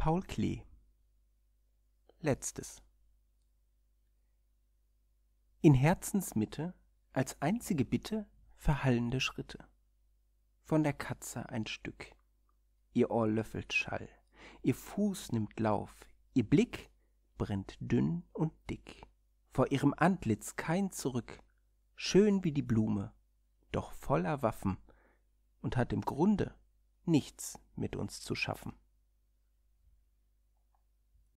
Paul Klee Letztes In Herzensmitte als einzige Bitte verhallende Schritte. Von der Katze ein Stück. Ihr Ohr löffelt Schall, ihr Fuß nimmt Lauf, ihr Blick brennt dünn und dick. Vor ihrem Antlitz kein Zurück, schön wie die Blume, doch voller Waffen und hat im Grunde nichts mit uns zu schaffen.